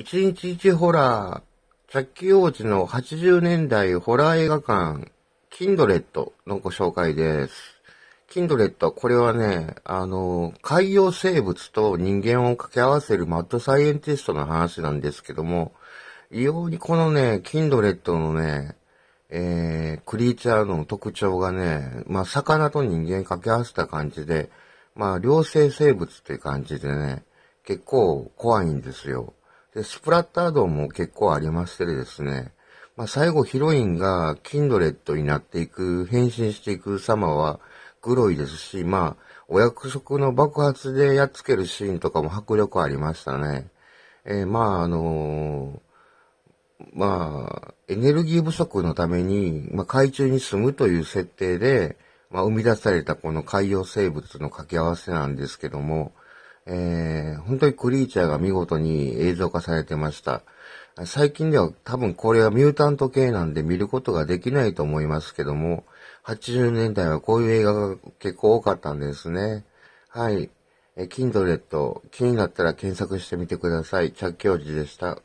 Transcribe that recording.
一日一ホラー、着用王子の80年代ホラー映画館、キンドレットのご紹介です。キンドレット、これはね、あの、海洋生物と人間を掛け合わせるマッドサイエンティストの話なんですけども、異様にこのね、キンドレットのね、えー、クリーチャーの特徴がね、まあ、魚と人間掛け合わせた感じで、まあ、両生生物っていう感じでね、結構怖いんですよ。で、スプラッタードも結構ありましてですね、まあ、最後ヒロインがキンドレットになっていく、変身していく様はグロいですし、まあ、お約束の爆発でやっつけるシーンとかも迫力ありましたね。えー、まあ、あのー、まあ、エネルギー不足のために、まあ、海中に住むという設定で、まあ、生み出されたこの海洋生物の掛け合わせなんですけども、えー、本当にクリーチャーが見事に映像化されてました。最近では多分これはミュータント系なんで見ることができないと思いますけども、80年代はこういう映画が結構多かったんですね。はい。え、キンドレット、気になったら検索してみてください。着教授でした。